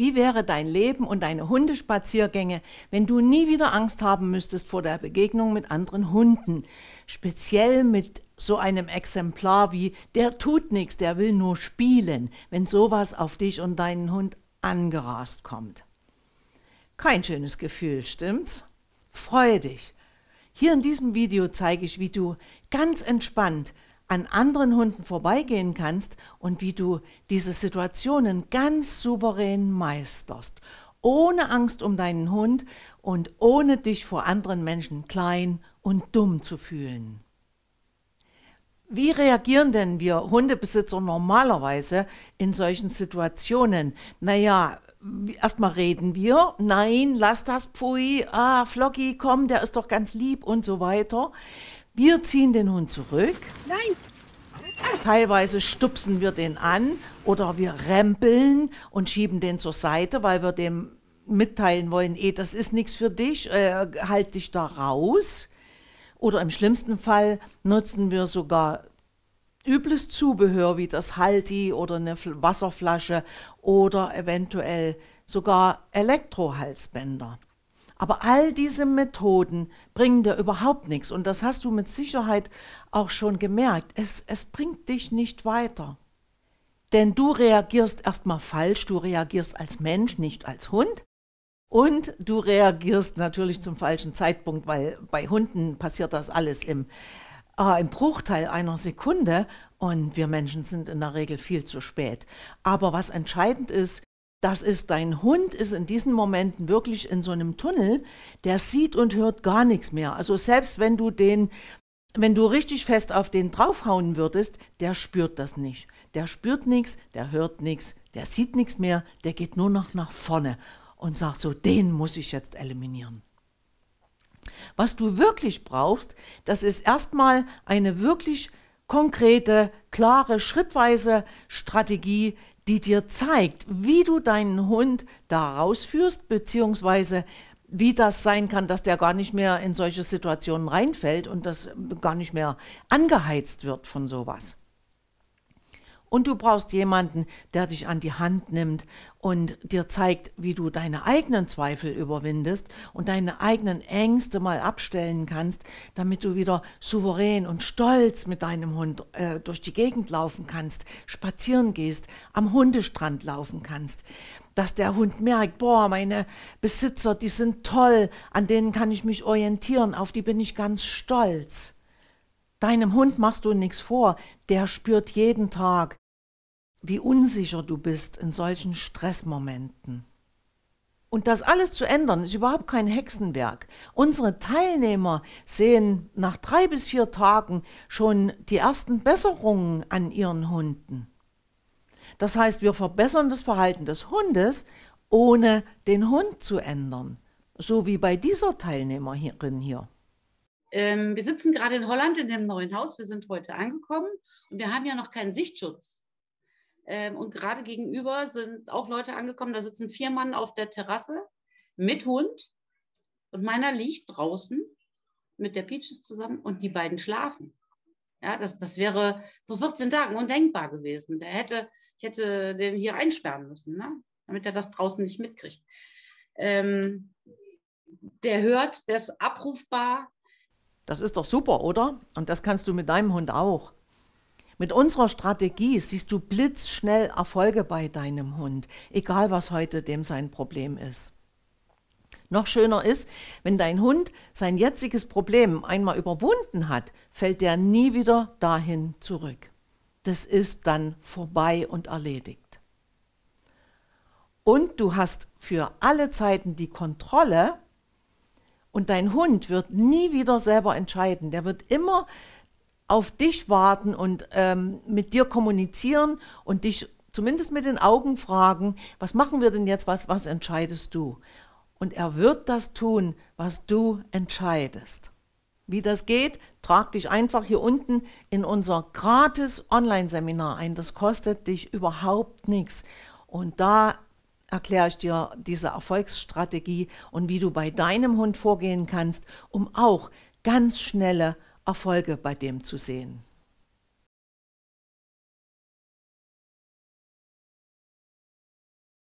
Wie wäre dein Leben und deine Hundespaziergänge, wenn du nie wieder Angst haben müsstest vor der Begegnung mit anderen Hunden, speziell mit so einem Exemplar wie der tut nichts, der will nur spielen, wenn sowas auf dich und deinen Hund angerast kommt. Kein schönes Gefühl, stimmt's? Freue dich. Hier in diesem Video zeige ich, wie du ganz entspannt an anderen Hunden vorbeigehen kannst und wie du diese Situationen ganz souverän meisterst, ohne Angst um deinen Hund und ohne dich vor anderen Menschen klein und dumm zu fühlen. Wie reagieren denn wir Hundebesitzer normalerweise in solchen Situationen? Naja, erstmal reden wir, nein, lass das, pfui, ah, Flocky, komm, der ist doch ganz lieb und so weiter. Wir ziehen den Hund zurück. Nein. Teilweise stupsen wir den an oder wir rempeln und schieben den zur Seite, weil wir dem mitteilen wollen, eh, das ist nichts für dich, äh, halt dich da raus. Oder im schlimmsten Fall nutzen wir sogar übles Zubehör wie das Halti oder eine Wasserflasche oder eventuell sogar Elektrohalsbänder. Aber all diese Methoden bringen dir überhaupt nichts. Und das hast du mit Sicherheit auch schon gemerkt. Es, es bringt dich nicht weiter. Denn du reagierst erstmal falsch, du reagierst als Mensch, nicht als Hund. Und du reagierst natürlich zum falschen Zeitpunkt, weil bei Hunden passiert das alles im, äh, im Bruchteil einer Sekunde und wir Menschen sind in der Regel viel zu spät. Aber was entscheidend ist, das ist dein Hund, ist in diesen Momenten wirklich in so einem Tunnel, der sieht und hört gar nichts mehr. Also selbst wenn du den, wenn du richtig fest auf den draufhauen würdest, der spürt das nicht. Der spürt nichts, der hört nichts, der sieht nichts mehr, der geht nur noch nach vorne und sagt so, den muss ich jetzt eliminieren. Was du wirklich brauchst, das ist erstmal eine wirklich konkrete, klare, schrittweise Strategie, die dir zeigt, wie du deinen Hund da rausführst, beziehungsweise wie das sein kann, dass der gar nicht mehr in solche Situationen reinfällt und das gar nicht mehr angeheizt wird von sowas. Und du brauchst jemanden, der dich an die Hand nimmt und dir zeigt, wie du deine eigenen Zweifel überwindest und deine eigenen Ängste mal abstellen kannst, damit du wieder souverän und stolz mit deinem Hund äh, durch die Gegend laufen kannst, spazieren gehst, am Hundestrand laufen kannst dass der Hund merkt, boah, meine Besitzer, die sind toll, an denen kann ich mich orientieren, auf die bin ich ganz stolz. Deinem Hund machst du nichts vor, der spürt jeden Tag, wie unsicher du bist in solchen Stressmomenten. Und das alles zu ändern, ist überhaupt kein Hexenwerk. Unsere Teilnehmer sehen nach drei bis vier Tagen schon die ersten Besserungen an ihren Hunden. Das heißt, wir verbessern das Verhalten des Hundes, ohne den Hund zu ändern. So wie bei dieser Teilnehmerin hier. Ähm, wir sitzen gerade in Holland in dem neuen Haus. Wir sind heute angekommen und wir haben ja noch keinen Sichtschutz. Ähm, und gerade gegenüber sind auch Leute angekommen, da sitzen vier Mann auf der Terrasse mit Hund und meiner liegt draußen mit der Peaches zusammen und die beiden schlafen. Ja, das, das wäre vor 14 Tagen undenkbar gewesen. Der hätte, ich hätte den hier einsperren müssen, ne? damit er das draußen nicht mitkriegt. Ähm, der hört, der ist abrufbar. Das ist doch super, oder? Und das kannst du mit deinem Hund auch. Mit unserer Strategie siehst du blitzschnell Erfolge bei deinem Hund, egal was heute dem sein Problem ist. Noch schöner ist, wenn dein Hund sein jetziges Problem einmal überwunden hat, fällt der nie wieder dahin zurück. Das ist dann vorbei und erledigt. Und du hast für alle Zeiten die Kontrolle und dein Hund wird nie wieder selber entscheiden. Der wird immer auf dich warten und ähm, mit dir kommunizieren und dich zumindest mit den Augen fragen, was machen wir denn jetzt, was, was entscheidest du? Und er wird das tun, was du entscheidest. Wie das geht, trag dich einfach hier unten in unser gratis Online-Seminar ein. Das kostet dich überhaupt nichts. Und da erkläre ich dir diese Erfolgsstrategie und wie du bei deinem Hund vorgehen kannst, um auch ganz schnelle Erfolge bei dem zu sehen.